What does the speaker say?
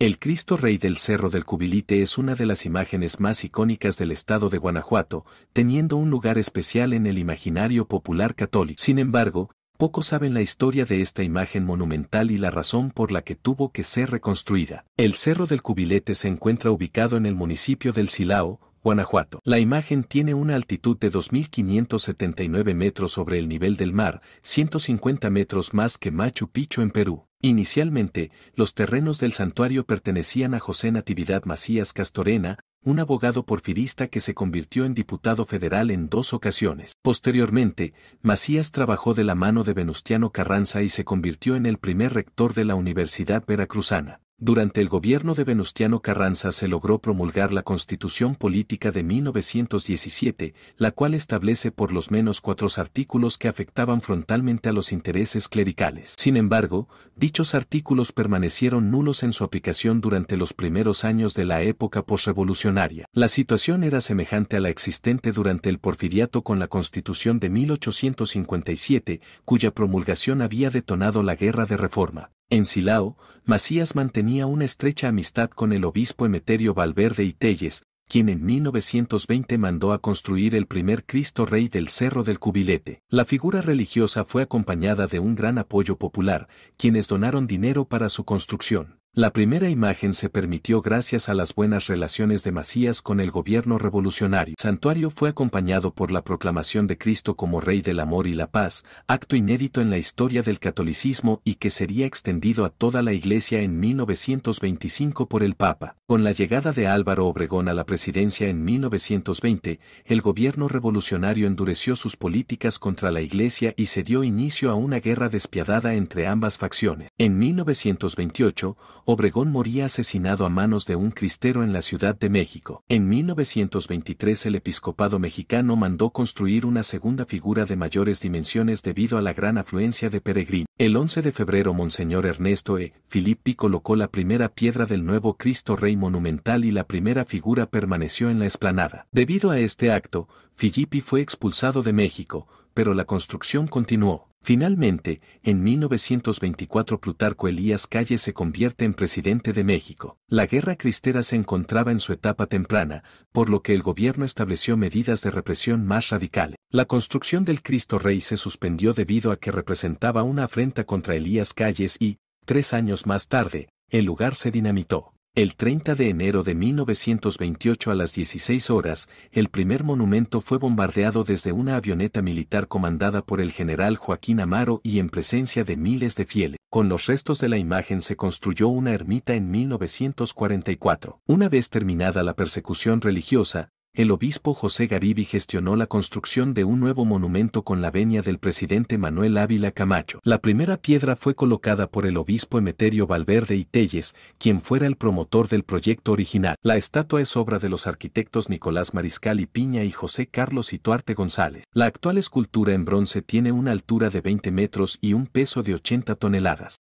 El Cristo Rey del Cerro del Cubilite es una de las imágenes más icónicas del estado de Guanajuato, teniendo un lugar especial en el imaginario popular católico. Sin embargo, pocos saben la historia de esta imagen monumental y la razón por la que tuvo que ser reconstruida. El Cerro del Cubilete se encuentra ubicado en el municipio del Silao, Guanajuato. La imagen tiene una altitud de 2.579 metros sobre el nivel del mar, 150 metros más que Machu Picchu en Perú. Inicialmente, los terrenos del santuario pertenecían a José Natividad Macías Castorena, un abogado porfirista que se convirtió en diputado federal en dos ocasiones. Posteriormente, Macías trabajó de la mano de Venustiano Carranza y se convirtió en el primer rector de la Universidad Veracruzana. Durante el gobierno de Venustiano Carranza se logró promulgar la Constitución Política de 1917, la cual establece por lo menos cuatro artículos que afectaban frontalmente a los intereses clericales. Sin embargo, dichos artículos permanecieron nulos en su aplicación durante los primeros años de la época posrevolucionaria. La situación era semejante a la existente durante el porfiriato con la Constitución de 1857, cuya promulgación había detonado la Guerra de Reforma. En Silao, Macías mantenía una estrecha amistad con el obispo Emeterio Valverde y Telles, quien en 1920 mandó a construir el primer Cristo Rey del Cerro del Cubilete. La figura religiosa fue acompañada de un gran apoyo popular, quienes donaron dinero para su construcción. La primera imagen se permitió gracias a las buenas relaciones de Macías con el gobierno revolucionario. Santuario fue acompañado por la proclamación de Cristo como Rey del Amor y la Paz, acto inédito en la historia del catolicismo y que sería extendido a toda la Iglesia en 1925 por el Papa. Con la llegada de Álvaro Obregón a la presidencia en 1920, el gobierno revolucionario endureció sus políticas contra la Iglesia y se dio inicio a una guerra despiadada entre ambas facciones. En 1928, Obregón moría asesinado a manos de un cristero en la Ciudad de México. En 1923 el episcopado mexicano mandó construir una segunda figura de mayores dimensiones debido a la gran afluencia de peregrinos. El 11 de febrero Monseñor Ernesto E. Filippi colocó la primera piedra del nuevo Cristo Rey monumental y la primera figura permaneció en la esplanada. Debido a este acto, Filippi fue expulsado de México, pero la construcción continuó. Finalmente, en 1924 Plutarco Elías Calles se convierte en presidente de México. La guerra cristera se encontraba en su etapa temprana, por lo que el gobierno estableció medidas de represión más radicales. La construcción del Cristo Rey se suspendió debido a que representaba una afrenta contra Elías Calles y, tres años más tarde, el lugar se dinamitó. El 30 de enero de 1928 a las 16 horas, el primer monumento fue bombardeado desde una avioneta militar comandada por el general Joaquín Amaro y en presencia de miles de fieles. Con los restos de la imagen se construyó una ermita en 1944. Una vez terminada la persecución religiosa, el obispo José Garibi gestionó la construcción de un nuevo monumento con la venia del presidente Manuel Ávila Camacho. La primera piedra fue colocada por el obispo Emeterio Valverde y Telles, quien fuera el promotor del proyecto original. La estatua es obra de los arquitectos Nicolás Mariscal y Piña y José Carlos Ituarte González. La actual escultura en bronce tiene una altura de 20 metros y un peso de 80 toneladas.